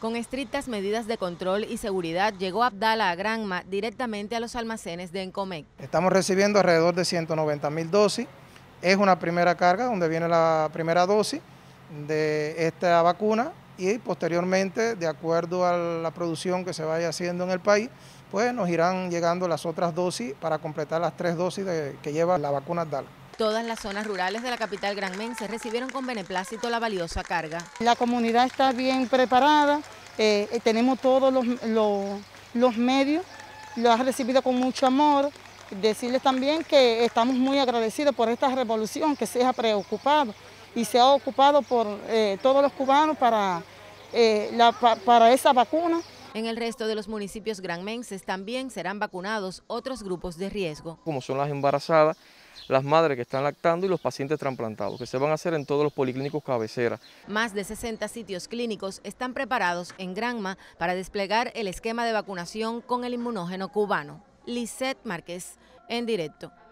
Con estrictas medidas de control y seguridad, llegó Abdala a Granma directamente a los almacenes de Encomec. Estamos recibiendo alrededor de 190 mil dosis. Es una primera carga donde viene la primera dosis de esta vacuna y posteriormente, de acuerdo a la producción que se vaya haciendo en el país, pues nos irán llegando las otras dosis para completar las tres dosis que lleva la vacuna Abdala. Todas las zonas rurales de la capital granmense recibieron con beneplácito la valiosa carga. La comunidad está bien preparada, eh, eh, tenemos todos los, medios, lo ha recibido con mucho amor. Decirles también que estamos muy agradecidos por esta revolución que se ha preocupado y se ha ocupado por eh, todos los cubanos para, la, para esa vacuna. En el resto de los municipios granmenses también serán vacunados otros grupos de riesgo. Como son las embarazadas, las madres que están lactando y los pacientes trasplantados, que se van a hacer en todos los policlínicos cabecera. Más de 60 sitios clínicos están preparados en Granma para desplegar el esquema de vacunación con el inmunógeno cubano. Lisette Márquez, en directo.